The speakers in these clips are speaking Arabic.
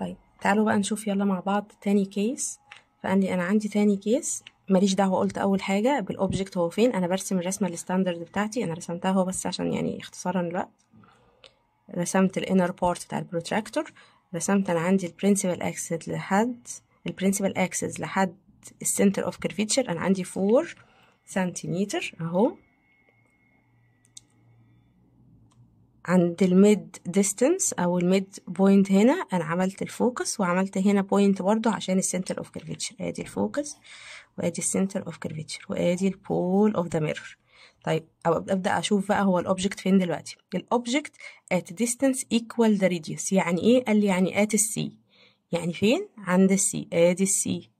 طيب تعالوا بقى نشوف يلا مع بعض تاني كيس فعندي انا عندي تاني كيس ماليش دعوه قلت اول حاجه بالاوبجكت هو فين انا برسم الرسمه الستاندرد بتاعتي انا رسمتها هو بس عشان يعني اختصارا للوقت رسمت الانر بارت بتاع البروتراكتور رسمت انا عندي البرنسبل اكسس لحد البرنسبل اكسس لحد السنتر اوف كيرفيتشر انا عندي 4 سنتيمتر اهو عند الميد ديستنس او الميد بوينت هنا انا عملت الفوكس وعملت هنا بوينت برضو عشان السنتر اوف كيرفيتشر ادي الفوكس وادي السنتر اوف كيرفيتشر وادي البول اوف ذا ميرور طيب ابدا اشوف بقى هو الاوبجكت فين دلوقتي الاوبجكت ات ديستنس ايكوال ذا ريديوس يعني ايه قال لي يعني ات السي يعني فين عند السي ادي السي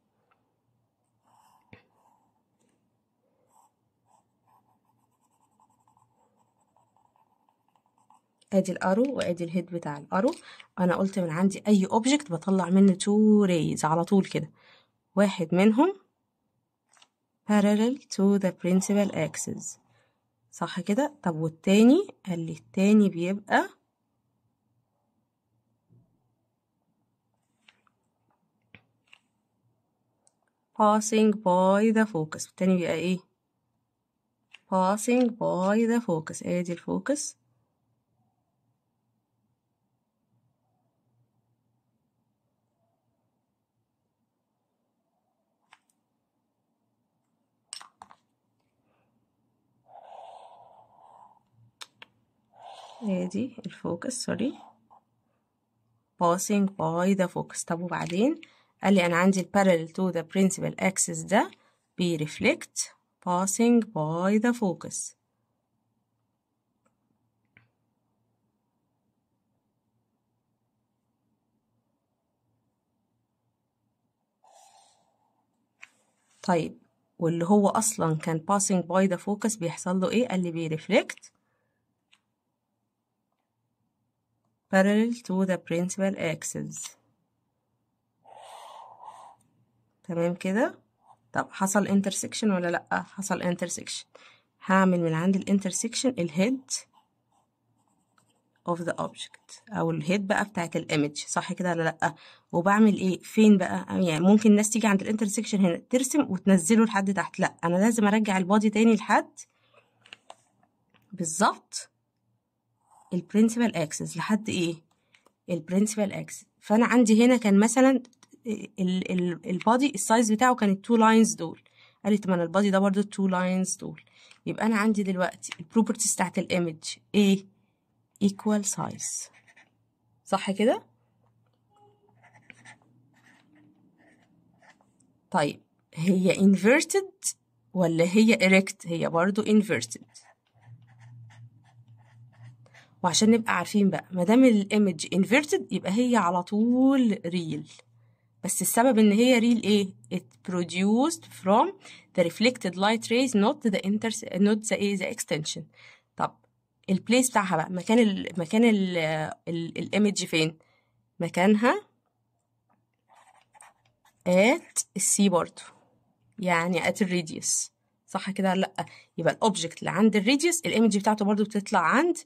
ادي الارو وادي الهيد بتاع الارو انا قلت من عندي اي اوبجكت بطلع منه تو ريز على طول كده واحد منهم parallel to the principal axis صح كده طب والتاني قال لي التاني بيبقى passing by the focus التاني بيبقى ايه passing by the focus ادي الفوكس ادي الفوكس سوري passing باي ذا فوكس طب وبعدين قال لي انا عندي parallel to the principal axis ده بيرفلكت passing باي ذا فوكس طيب واللي هو اصلا كان passing by the focus بيحصل له ايه قال لي بيرفلكت parallel to the principal axis تمام كده طب حصل intersection ولا لأ حصل intersection هعمل من عند الانترسكشن الهيد of the object او الهيد بقى بتاعت الايمج صح كده ولا لأ وبعمل ايه فين بقى يعني ممكن الناس تيجي عند الانترسكشن هنا ترسم وتنزله لحد تحت لأ انا لازم ارجع البادي تاني لحد بالظبط البرنسبال اكسس لحد ايه البرنسبال axis فانا عندي هنا كان مثلا البادي السايز بتاعه كان التو لاينز دول قالت ما انا البادي ده برضه التو لاينز دول يبقى انا عندي دلوقتي البروبرتيز بتاعت الايمج ايه equal size صح كده طيب هي inverted ولا هي erect هي برضو inverted وعشان نبقى عارفين بقى ما دام الايمج انفيرتد يبقى هي على طول ريل بس السبب ان هي ريل ايه it produced from the reflected light rays not the inter not the ايه the extension طب البليس بتاعها بقى مكان ال مكان الايمج فين مكانها at السي برضه يعني at الريديوس صح كده لا يبقى الاوبجكت اللي عند الريديوس الايمج بتاعته برضه بتطلع عند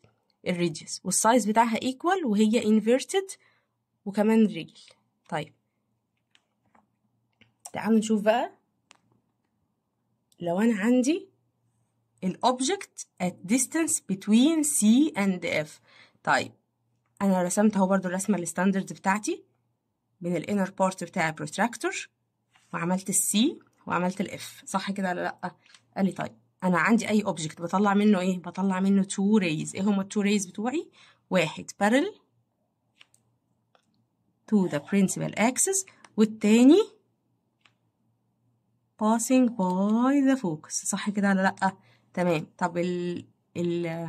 الريديوس والسايز بتاعها ايكوال وهي انفيرتد وكمان ريجل طيب تعالوا نشوف بقى لو انا عندي الاوبجكت at distance between C and F طيب انا رسمت اهو برضو الرسمه الستاندرد بتاعتي من الانر بارت بتاع البروتراكتور وعملت السي وعملت الاف صح كده ولا لا قال لي طيب انا عندي اي اوبجكت بطلع منه ايه بطلع منه تو ريز ايه هما التو ريز بتوعي واحد parallel to the principal axis والتاني passing by the focus صح كده ولا لأ تمام طب ال ال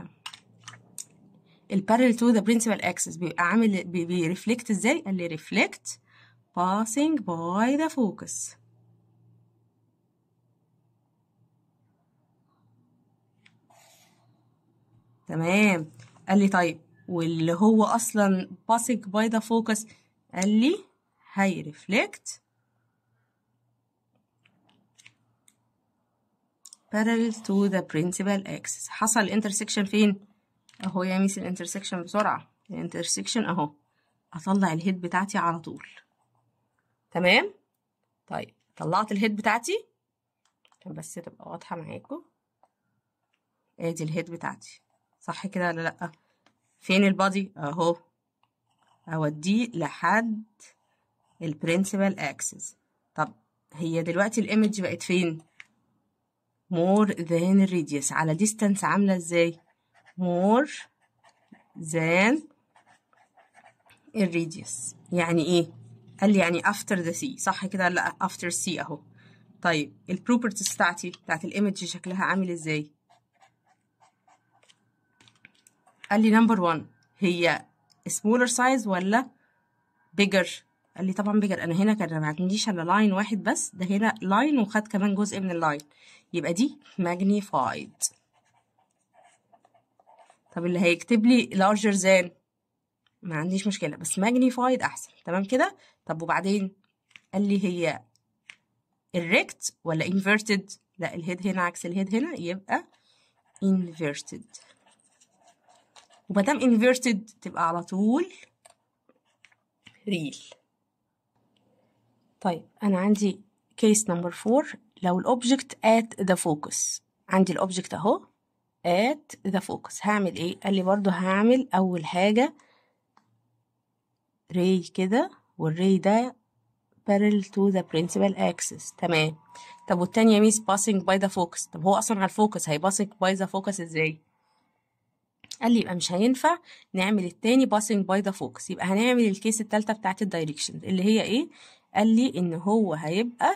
البارل تو ذا principal اكسس بيبقى عامل بيرفلكت ازاي؟ قال لي ريفلكت passing by the focus تمام قال لي طيب واللي هو اصلا باسك باي ذا فوكس قال لي هي ريفلكت parallel to the principal axis حصل الانترسكشن فين اهو يا ميس الانترسكشن بسرعه الانترسكشن اهو اطلع الهيد بتاعتي على طول تمام طيب طلعت الهيد بتاعتي عشان بس تبقى واضحه معاكم ادي الهيد بتاعتي صح كده ولا لأ فين البادي اهو اوديه لحد البرنسبل اكسس طب هي دلوقتي الايمج بقت فين more than radius على distance عاملة ازاي more than الريديوس يعني ايه قال لي يعني after the sea صح كده لا after sea اهو طيب البروبرتيز بتاعتي بتاعت الايمج شكلها عامل ازاي قال لي نمبر 1 هي سمولر سايز ولا بيجر قال لي طبعا بيجر انا هنا كان ما عنديش الا لاين واحد بس ده هنا لاين وخد كمان جزء من اللاين يبقى دي ماجنيفايد طب اللي هيكتب لي لارجر زان ما عنديش مشكله بس ماجنيفايد احسن تمام كده طب وبعدين قال لي هي الريكت ولا انفيرتد لا الهيد هنا عكس الهيد هنا يبقى inverted وما دام انفيرتد تبقى على طول ريل طيب انا عندي كيس نمبر فور لو الاوبجكت ات ذا فوكس عندي الاوبجكت اهو ات ذا فوكس هعمل ايه قال لي برضو هعمل اول حاجه ري كده والري ده parallel to the principal axis تمام طب والتانية ميس passing by the focus طب هو أصلا على الفوكس هيباسنج by the focus ازاي قال لي يبقى مش هينفع نعمل التاني باسنج باي ذا فوكس يبقى هنعمل الكيس التالتة بتاعت الدايركشن اللي هي ايه قال لي ان هو هيبقى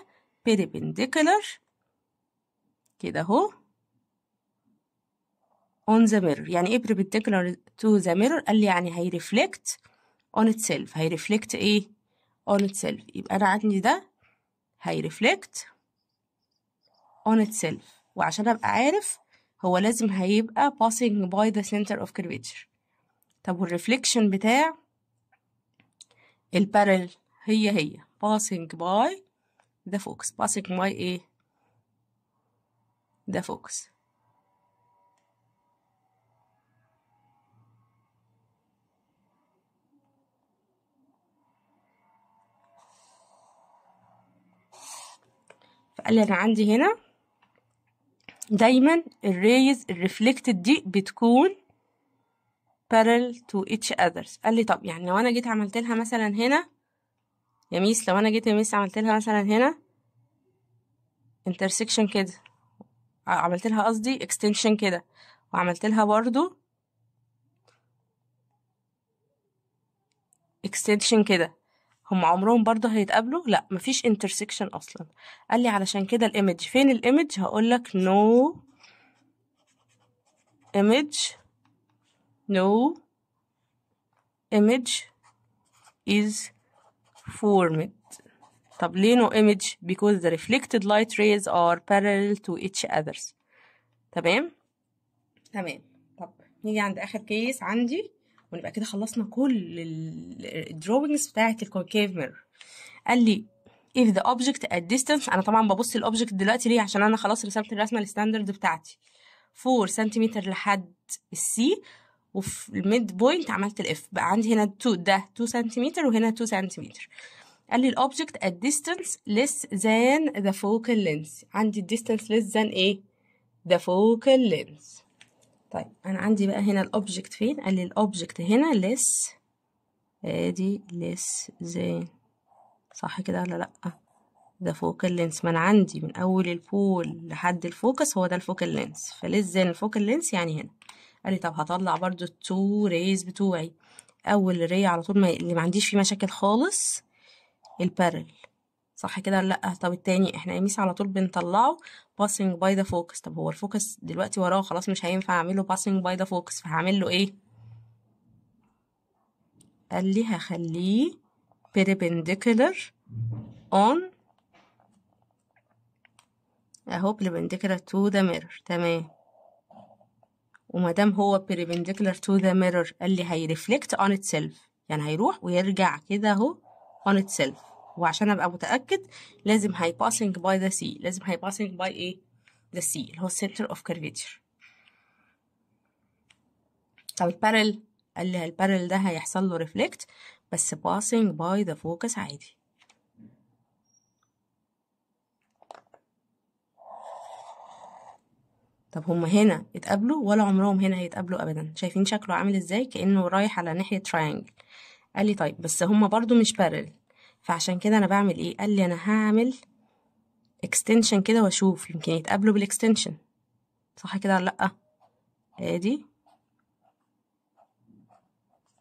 perpendicular كده اهو on the mirror يعني ايه perpendicular to the mirror قال لي يعني هيرفلكت on itself هيرفلكت ايه on itself يبقى انا عندي ده هيرفلكت on itself وعشان ابقى عارف هو لازم هيبقى passing by the center of curvature طب والreflection بتاع البارل هي هي passing by the focus passing by ايه the focus فقال لي انا عندي هنا دايما الريز الريفلكتد دي بتكون parallel to each others قال لي طب يعني لو انا جيت عملت لها مثلا هنا يا ميس لو انا جيت يا ميس عملت لها مثلا هنا intersection كده آه، عملت لها قصدي extension كده وعملت لها برضو extension كده هم عمرهم برضه هيتقابلوا لا مفيش انترسكشن اصلا قال لي علشان كده الايمج فين الايمج هقول لك نو ايمج نو image is formed طب ليه no image because the reflected light rays are parallel to each others تمام تمام طب نيجي عند اخر كيس عندي ونبقى كده خلصنا كل الدروينجز بتاعه الكونكيف ميرور قال لي if the object at distance انا طبعا ببص الاوبجكت دلوقتي ليه عشان انا خلاص رسمت الرسمه الستاندرد بتاعتي 4 سنتيمتر لحد السي وفي الميد بوينت عملت الاف بقى عندي هنا 2 ده 2 سنتيمتر وهنا 2 سنتيمتر قال لي الاوبجكت at distance less than the focal length عندي distance less than ايه the focal length طيب انا عندي بقى هنا الاوبجكت فين قال لي الاوبجكت هنا لس ادي لس زين صح كده ولا لا آه. ده فوكال لينس ما انا عندي من اول البول لحد الفوكس هو ده الفوكال لينس فلس زين الفوكال لينس يعني هنا قال لي طب هطلع برضو التو ريز بتوعي اول ري على طول ما اللي ما عنديش فيه مشاكل خالص البارل صح كده لا طب التاني احنا قميص على طول بنطلعه باسنج باي ذا فوكس طب هو الفوكس دلوقتي وراه خلاص مش هينفع اعمله باسنج باي ذا فوكس فهعمل له ايه قال لي هخليه بيربنديكولر اون اهو بيربنديكولر تو ذا ميرور تمام ومادام هو بيربنديكولر تو ذا ميرور قال لي هيرفلكت اون اتسيلف يعني هيروح ويرجع كده اهو اون اتسيلف وعشان ابقى متاكد لازم هي باسنج باي ذا سي لازم هي باسنج باي ايه ذا سي اللي هو سنتر اوف كيرفيتشر طب البارل قال لي البارل ده هيحصل له ريفلكت بس باسنج باي ذا فوكس عادي طب هما هنا اتقابلوا ولا عمرهم هنا هيتقابلوا ابدا شايفين شكله عامل ازاي كانه رايح على ناحيه تراينجل قال لي طيب بس هما برضو مش بارل فعشان كده انا بعمل ايه قال لي انا هعمل اكستنشن كده واشوف يمكن يتقابلوا بالاكستنشن صح كده ولا لا ادي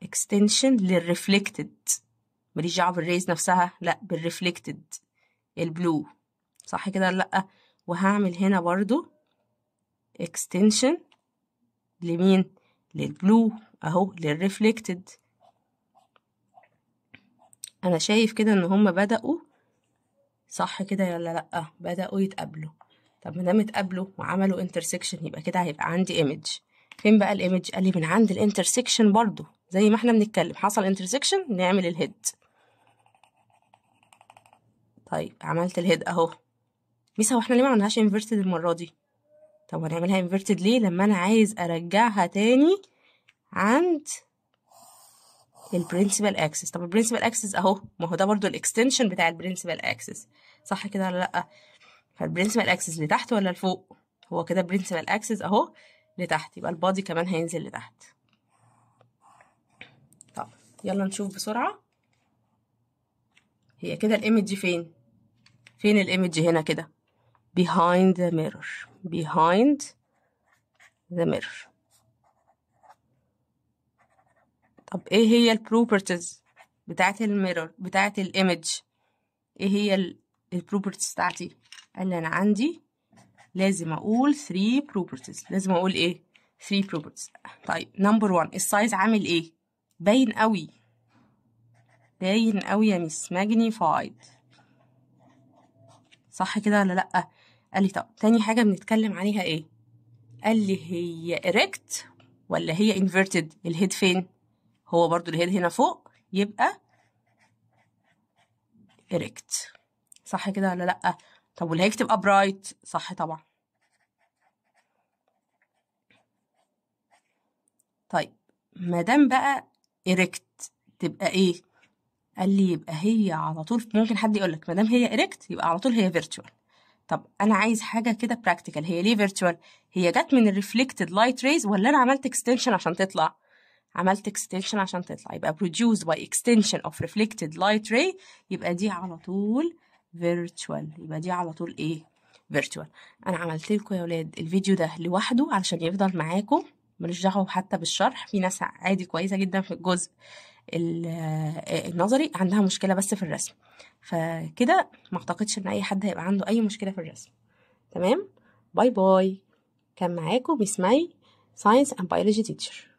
اكستنشن للريفلكتد ماليش دعوه بالريز نفسها لا بالريفلكتد البلو صح كده ولا لا وهعمل هنا برضو اكستنشن لمين للبلو اهو للريفلكتد انا شايف كده ان هما بدأوا صح كده يلا لأ بدأوا يتقابلوا طب ما دام اتقابلوا وعملوا انترسكشن يبقى كده هيبقى عندي ايمج فين بقى الايمج قال لي من عند الانترسكشن برضو زي ما احنا بنتكلم حصل انترسكشن نعمل الهيد طيب عملت الهيد اهو ميس هو احنا ليه ما عملناهاش انفيرتد المره دي طب هنعملها انفيرتد ليه لما انا عايز ارجعها تاني عند للبرنسبل اكسس طب البرنسبل اكسس اهو ما هو ده برضو الاكستنشن بتاع البرنسبل اكسس صح كده ولا لا فالبرنسبل اكسس لتحت ولا لفوق هو كده برنسبل اكسس اهو لتحت يبقى البادي كمان هينزل لتحت طب يلا نشوف بسرعه هي كده الايمج فين فين الايمج هنا كده behind the mirror behind the mirror طب ايه هي البروبرتيز بتاعت الميرور بتاعت الايمج ايه هي البروبرتيز بتاعتي قال لي انا عندي لازم اقول 3 بروبرتيز لازم اقول ايه 3 بروبرتيز طيب نمبر 1 السايز عامل ايه باين قوي باين قوي يا ميس ماجنيفايد صح كده ولا لا قال لي طب تاني حاجه بنتكلم عليها ايه قال لي هي اريكت ولا هي انفيرتد الهيد فين هو برضو الهيد هنا فوق يبقى إريكت صح كده ولا لأ طب واللي هيكتب أبرايت صح طبعا طيب مادام بقى إريكت تبقى إيه قال لي يبقى هي على طول ممكن حد يقول لك مادام هي إريكت يبقى على طول هي فيرتشوال طب انا عايز حاجه كده براكتيكال هي ليه فيرتشوال هي جت من الريفلكتد لايت ريز ولا انا عملت اكستنشن عشان تطلع عملت اكستنشن عشان تطلع يبقى produced by extension of reflected light ray يبقى دي على طول virtual يبقى دي على طول ايه virtual انا عملت لكم يا ولاد الفيديو ده لوحده علشان يفضل معاكم ملوش دعوه حتى بالشرح في ناس عادي كويسه جدا في الجزء آه، النظري عندها مشكله بس في الرسم فكده ما اعتقدش ان اي حد هيبقى عنده اي مشكله في الرسم تمام باي باي كان معاكم مس ساينس اند بيولوجي تيتشر